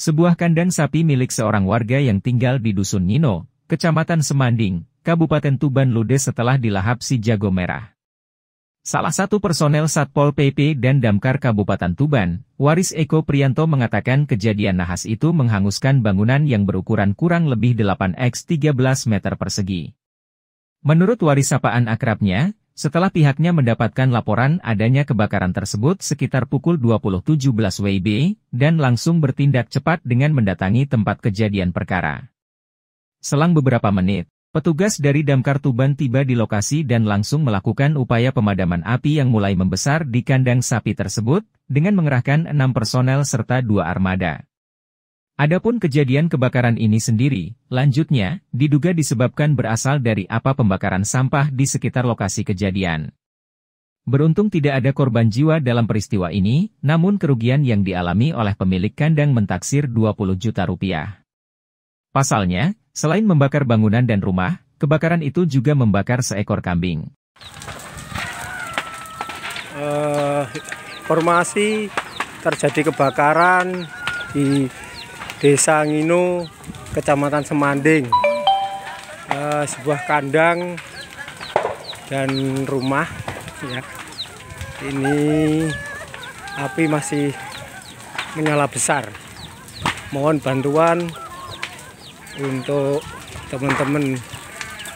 Sebuah kandang sapi milik seorang warga yang tinggal di Dusun Nino, Kecamatan Semanding, Kabupaten Tuban Ludes setelah dilahap si jago merah. Salah satu personel Satpol PP dan Damkar Kabupaten Tuban, Waris Eko Prianto mengatakan kejadian nahas itu menghanguskan bangunan yang berukuran kurang lebih 8 x 13 meter persegi. Menurut waris sapaan akrabnya, setelah pihaknya mendapatkan laporan adanya kebakaran tersebut sekitar pukul 20.17 WIB, dan langsung bertindak cepat dengan mendatangi tempat kejadian perkara. Selang beberapa menit, petugas dari Damkar Tuban tiba di lokasi dan langsung melakukan upaya pemadaman api yang mulai membesar di kandang sapi tersebut, dengan mengerahkan enam personel serta dua armada. Adapun kejadian kebakaran ini sendiri, lanjutnya, diduga disebabkan berasal dari apa pembakaran sampah di sekitar lokasi kejadian. Beruntung tidak ada korban jiwa dalam peristiwa ini, namun kerugian yang dialami oleh pemilik kandang mentaksir 20 juta rupiah. Pasalnya, selain membakar bangunan dan rumah, kebakaran itu juga membakar seekor kambing. Uh, informasi terjadi kebakaran di Desa Ngino, Kecamatan Semanding. Uh, sebuah kandang dan rumah ya. Ini api masih menyala besar. Mohon bantuan untuk teman-teman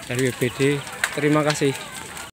dari BPD. Terima kasih.